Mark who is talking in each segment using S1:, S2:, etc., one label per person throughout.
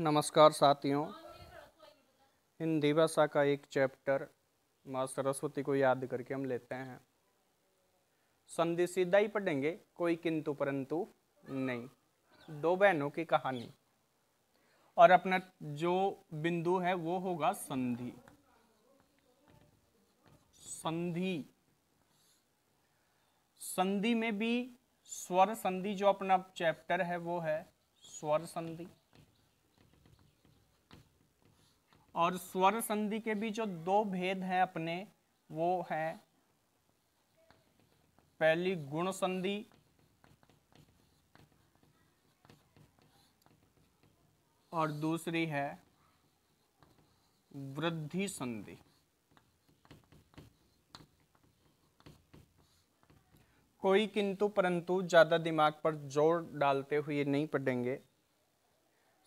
S1: नमस्कार साथियों हिंदी भाषा का एक चैप्टर माँ सरस्वती को याद करके हम लेते हैं संधि सीधा ही पढ़ेंगे कोई किंतु परंतु नहीं दो बहनों की कहानी और अपना जो बिंदु है वो होगा संधि संधि संधि में भी स्वर संधि जो अपना चैप्टर है वो है स्वर संधि और स्वर संधि के भी जो दो भेद हैं अपने वो है पहली गुण संधि और दूसरी है वृद्धि संधि कोई किंतु परंतु ज़्यादा दिमाग पर जोर डालते हुए नहीं पढ़ेंगे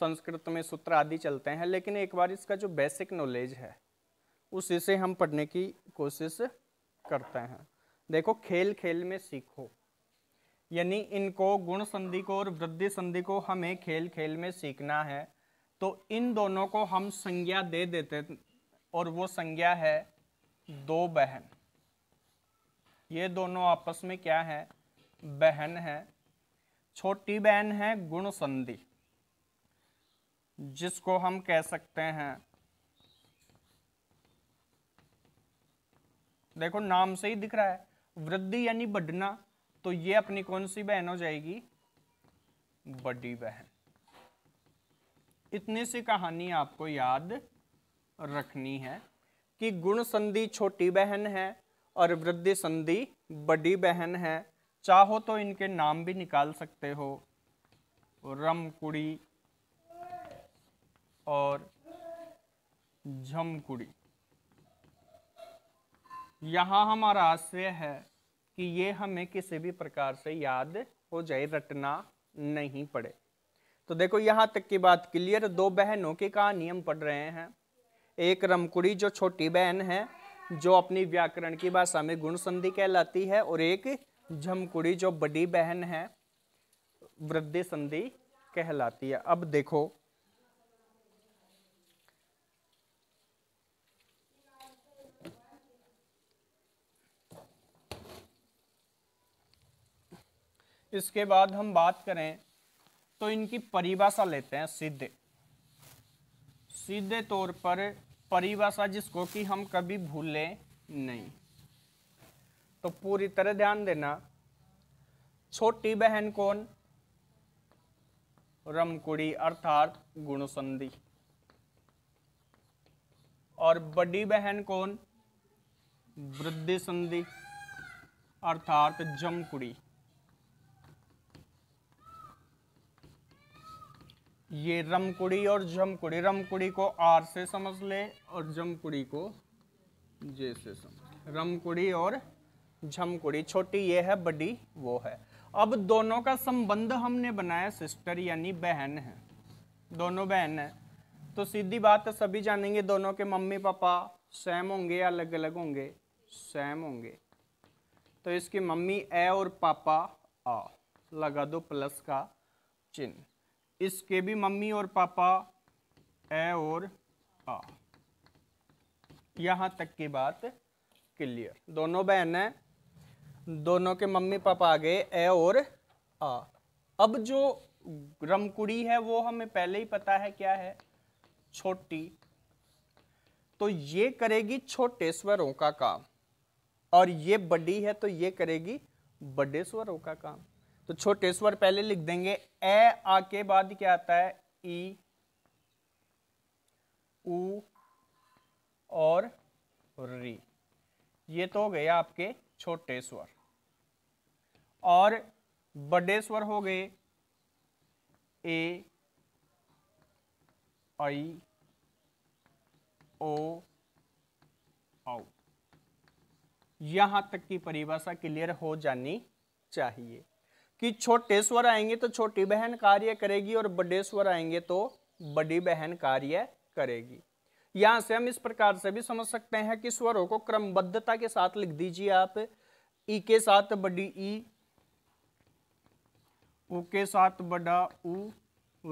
S1: संस्कृत में सूत्र आदि चलते हैं लेकिन एक बार इसका जो बेसिक नॉलेज है उसी से हम पढ़ने की कोशिश करते हैं देखो खेल खेल में सीखो यानी इनको गुण संधि को और वृद्धि संधि को हमें खेल खेल में सीखना है तो इन दोनों को हम संज्ञा दे देते और वो संज्ञा है दो बहन ये दोनों आपस में क्या है बहन है छोटी बहन है गुण संधि जिसको हम कह सकते हैं देखो नाम से ही दिख रहा है वृद्धि यानी बढ़ना तो ये अपनी कौन सी बहन हो जाएगी बड़ी बहन इतनी सी कहानी आपको याद रखनी है कि गुण संधि छोटी बहन है और वृद्धि संधि बड़ी बहन है चाहो तो इनके नाम भी निकाल सकते हो रम कुड़ी और झमकुड़ी यहाँ हमारा आश्रय है कि ये हमें किसी भी प्रकार से याद हो जाए रटना नहीं पड़े तो देखो यहाँ तक की बात क्लियर दो बहनों की कहानी हम पढ़ रहे हैं एक रमकुड़ी जो छोटी बहन है जो अपनी व्याकरण की भाषा में गुण संधि कहलाती है और एक झमकुड़ी जो बड़ी बहन है वृद्धि संधि कहलाती है अब देखो इसके बाद हम बात करें तो इनकी परिभाषा लेते हैं सीधे सीधे तौर पर परिभाषा जिसको कि हम कभी भूलें नहीं तो पूरी तरह ध्यान देना छोटी बहन कौन रमकुड़ी अर्थात गुणसंधि और बड़ी बहन कौन वृद्धि संधि अर्थात जमकुड़ी ये रमकुड़ी और जमकुड़ी रमकुड़ी को आर से समझ ले और जमकुड़ी को जे से समझ रमकुड़ी और झमकुड़ी छोटी ये है बड़ी वो है अब दोनों का संबंध हमने बनाया सिस्टर यानी बहन है दोनों बहन है तो सीधी बात है सभी जानेंगे दोनों के मम्मी पापा सेम होंगे या अलग अलग होंगे सेम होंगे तो इसकी मम्मी ए और पापा आ लगा दो प्लस का चिन्ह इसके भी मम्मी और पापा ए और आ यहाँ तक की बात क्लियर दोनों बहन है दोनों के मम्मी पापा आ गए ए और आ अब जो रमकुड़ी है वो हमें पहले ही पता है क्या है छोटी तो ये करेगी छोटे स्वरों का काम और ये बड़ी है तो ये करेगी बड़े स्वरों का काम तो छोटे स्वर पहले लिख देंगे ए आ के बाद क्या आता है ई उ और री ये तो हो गए आपके छोटे स्वर और बड़े स्वर हो गए ए आई ओ औ यहां तक की परिभाषा क्लियर हो जानी चाहिए कि छोटे स्वर आएंगे तो छोटी बहन कार्य करेगी और बड़े स्वर आएंगे तो बड़ी बहन कार्य करेगी यहां से हम इस प्रकार से भी समझ सकते हैं कि स्वरों को क्रमबद्धता के साथ लिख दीजिए आप ई के साथ बड़ी ई उ के साथ बड़ा उ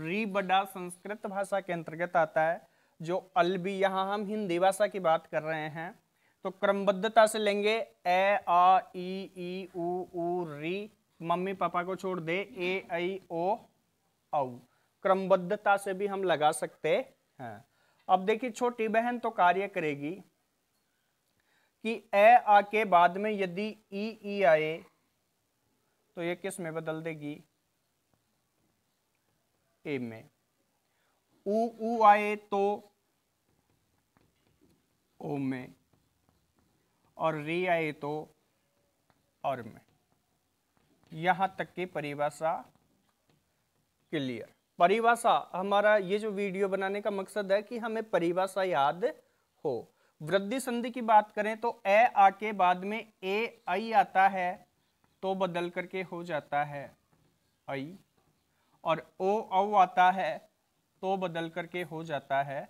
S1: री बड़ा संस्कृत भाषा के अंतर्गत आता है जो अलबी यहां हम हिंदी भाषा की बात कर रहे हैं तो क्रमबद्धता से लेंगे ए आ ई ई उ री मम्मी पापा को छोड़ दे ए आई ओ औ क्रमबद्धता से भी हम लगा सकते हैं अब देखिए छोटी बहन तो कार्य करेगी कि ए आ के बाद में यदि ई ई आए तो ये किस में बदल देगी ए में ऊ ऊ आए तो ओ में और री आए तो और में यहां तक की परिभाषा क्लियर परिभाषा हमारा ये जो वीडियो बनाने का मकसद है कि हमें परिभाषा याद हो वृद्धि संधि की बात करें तो ए आके बाद में ए आई आता है तो बदल करके हो जाता है आई और ओ औ आता है तो बदल करके हो जाता है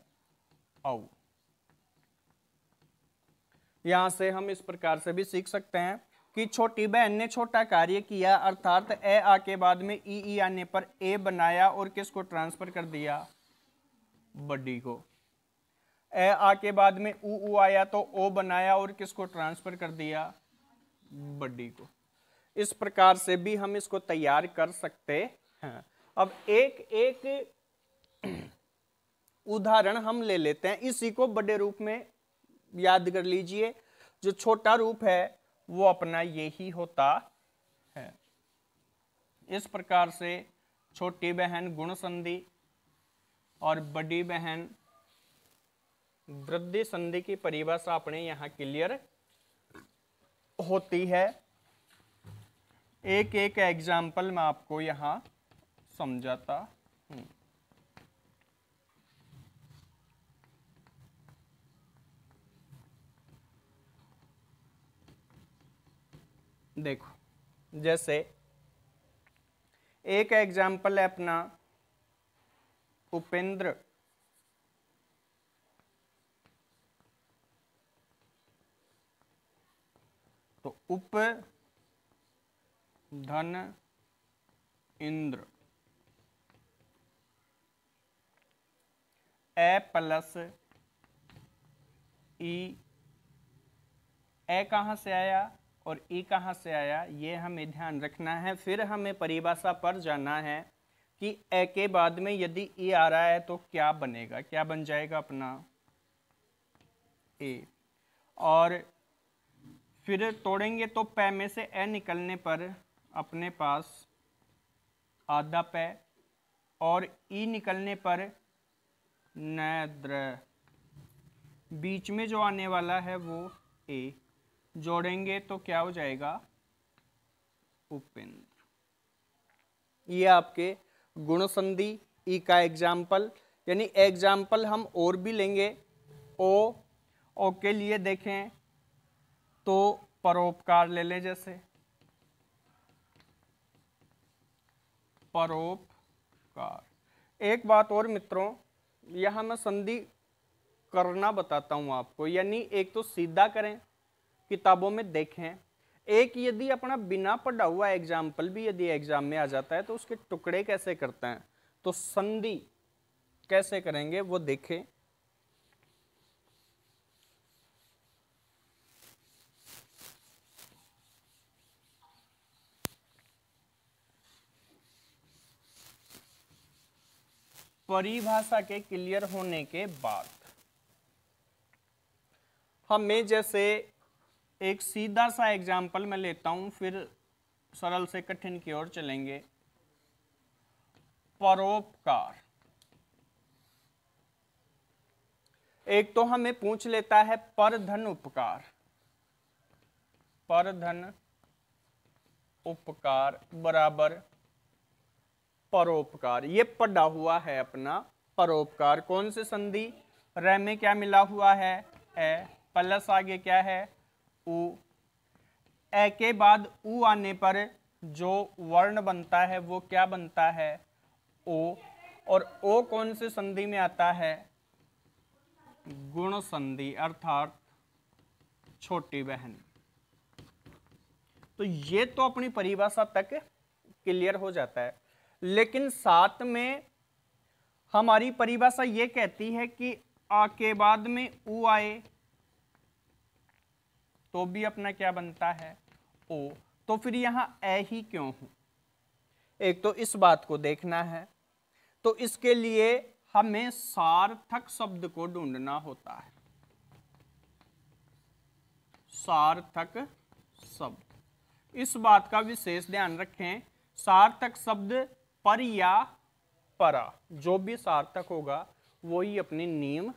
S1: औ यहां से हम इस प्रकार से भी सीख सकते हैं कि छोटी बहन ने छोटा कार्य किया अर्थात ए आ के बाद में ई ई आने पर ए बनाया और किसको ट्रांसफर कर दिया बड्डी को ए आ के बाद में ऊ ऊ आया तो ओ बनाया और किसको ट्रांसफर कर दिया बड्डी को इस प्रकार से भी हम इसको तैयार कर सकते हैं अब एक एक उदाहरण हम ले लेते हैं इसी को बड़े रूप में याद कर लीजिए जो छोटा रूप है वो अपना यही होता है इस प्रकार से छोटी बहन गुण संधि और बड़ी बहन वृद्धि संधि की परिभाषा अपने यहाँ क्लियर होती है एक एक एग्जाम्पल मैं आपको यहाँ समझाता हूँ देखो जैसे एक एग्जाम्पल है अपना उपेंद्र तो उप धन इंद्र ए प्लस ई ए कहां से आया और ई कहाँ से आया ये हमें ध्यान रखना है फिर हमें परिभाषा पर जाना है कि ए के बाद में यदि ई आ रहा है तो क्या बनेगा क्या बन जाएगा अपना ए और फिर तोड़ेंगे तो पे में से ए निकलने पर अपने पास आधा पे और ई निकलने पर नैद्र बीच में जो आने वाला है वो ए जोड़ेंगे तो क्या हो जाएगा उपेंद्र ये आपके गुण संधि ई e का एग्जाम्पल यानी एग्जाम्पल हम और भी लेंगे ओ ओ के लिए देखें तो परोपकार ले लें जैसे परोपकार एक बात और मित्रों यहां मैं संधि करना बताता हूं आपको यानी एक तो सीधा करें किताबों में देखें एक यदि अपना बिना पढ़ा हुआ एग्जाम्पल भी यदि एग्जाम में आ जाता है तो उसके टुकड़े कैसे करते हैं तो संधि कैसे करेंगे वो देखें परिभाषा के क्लियर होने के बाद हमें जैसे एक सीधा सा एग्जाम्पल मैं लेता हूँ फिर सरल से कठिन की ओर चलेंगे परोपकार एक तो हमें पूछ लेता है पर धन उपकार पर धन उपकार बराबर परोपकार ये पड़ा हुआ है अपना परोपकार कौन से संधि रह में क्या मिला हुआ है ए प्लस आगे क्या है ऊ ए के बाद ऊ आने पर जो वर्ण बनता है वो क्या बनता है ओ और ओ कौन से संधि में आता है गुण संधि अर्थात छोटी बहन तो ये तो अपनी परिभाषा तक क्लियर हो जाता है लेकिन साथ में हमारी परिभाषा ये कहती है कि आ के बाद में ऊ आए तो भी अपना क्या बनता है ओ तो फिर यहाँ ए ही क्यों हूँ एक तो इस बात को देखना है तो इसके लिए हमें सार्थक शब्द को ढूंढना होता है सार्थक शब्द इस बात का विशेष ध्यान रखें सार्थक शब्द पर या परा जो भी सार्थक होगा वो ही अपनी नीम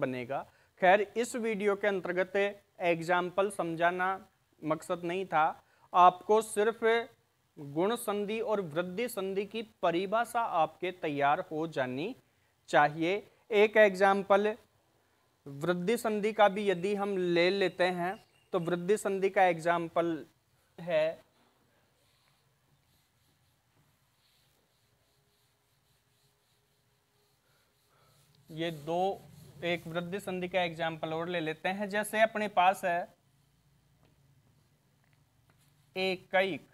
S1: बनेगा खैर इस वीडियो के अंतर्गत एग्जाम्पल समझाना मकसद नहीं था आपको सिर्फ गुण संधि और वृद्धि संधि की परिभाषा आपके तैयार हो जानी चाहिए एक एग्जाम्पल वृद्धि संधि का भी यदि हम ले लेते हैं तो वृद्धि संधि का एग्जाम्पल है ये दो तो एक वृद्धि संधि का एग्जाम्पल और ले लेते हैं जैसे अपने पास है एकैक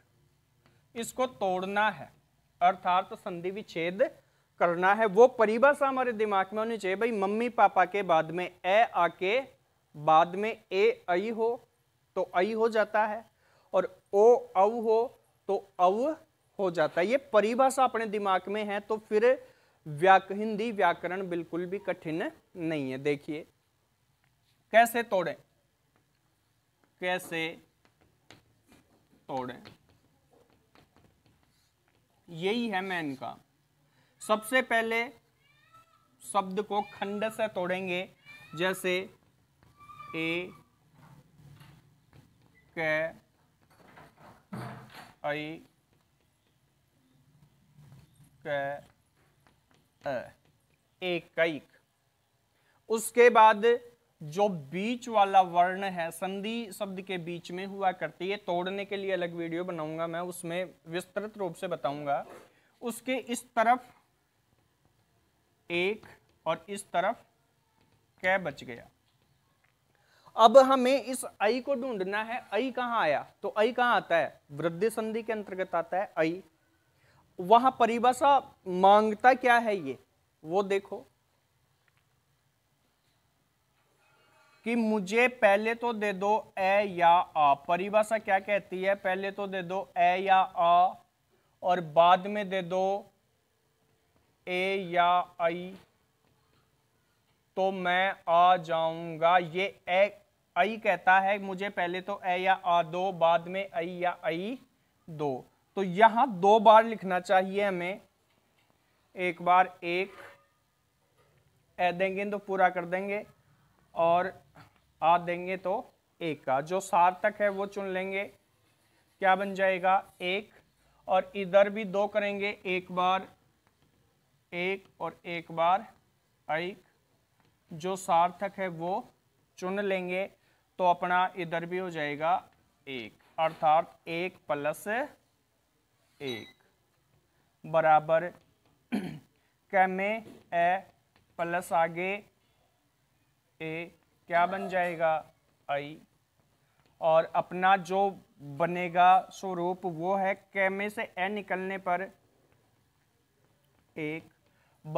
S1: इसको तोड़ना है अर्थात संधि विच्छेद करना है वो परिभाषा हमारे दिमाग में होनी चाहिए भाई मम्मी पापा के बाद में ए आके बाद में ए आई हो तो आई हो जाता है और ओ अव हो तो अव हो जाता है ये परिभाषा अपने दिमाग में है तो फिर व्याक हिंदी व्याकरण बिल्कुल भी कठिन नहीं है देखिए कैसे तोड़ें कैसे तोड़ें यही है मैन का सबसे पहले शब्द को खंड से तोड़ेंगे जैसे ए कै आई कै उसके बाद जो बीच वाला वर्ण है संधि शब्द के बीच में हुआ करती है तोड़ने के लिए अलग वीडियो बनाऊंगा मैं उसमें विस्तृत रूप से बताऊंगा उसके इस तरफ एक और इस तरफ कै बच गया अब हमें इस आई को ढूंढना है आई कहां आया तो आई कहां आता है वृद्धि संधि के अंतर्गत आता है आई वहां परिभाषा मांगता क्या है ये वो देखो कि मुझे पहले तो दे दो ए या आ परिभाषा क्या कहती है पहले तो दे दो ए या आ और बाद में दे दो ए या आई तो मैं आ जाऊंगा ये ए आई कहता है मुझे पहले तो ए या आ दो बाद में आई या आई दो तो यहां दो बार लिखना चाहिए हमें एक बार एक ए देंगे तो पूरा कर देंगे और आ देंगे तो एक का जो सार्थक है वो चुन लेंगे क्या बन जाएगा एक और इधर भी दो करेंगे एक बार एक और एक बार एक जो सार्थक है वो चुन लेंगे तो अपना इधर भी हो जाएगा एक अर्थात एक प्लस एक बराबर कैमे ए प्लस आगे ए क्या बन जाएगा आई और अपना जो बनेगा स्वरूप वो है कैमे से ए निकलने पर एक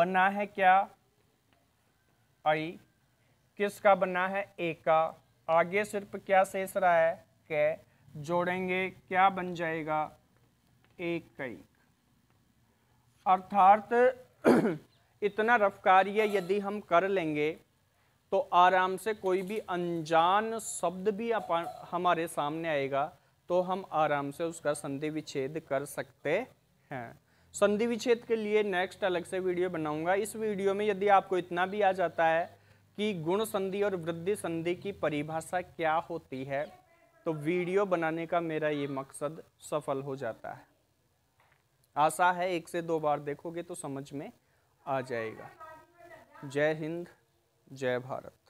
S1: बना है क्या आई किसका बना है ए का आगे सिर्फ क्या शेष रहा है कै जोड़ेंगे क्या बन जाएगा एक कई अर्थात इतना कार्य यदि हम कर लेंगे तो आराम से कोई भी अनजान शब्द भी हमारे सामने आएगा तो हम आराम से उसका संधि विच्छेद कर सकते हैं संधि विच्छेद के लिए नेक्स्ट अलग से वीडियो बनाऊंगा इस वीडियो में यदि आपको इतना भी आ जाता है कि गुण संधि और वृद्धि संधि की परिभाषा क्या होती है तो वीडियो बनाने का मेरा ये मकसद सफल हो जाता है आशा है एक से दो बार देखोगे तो समझ में आ जाएगा जय हिंद जय भारत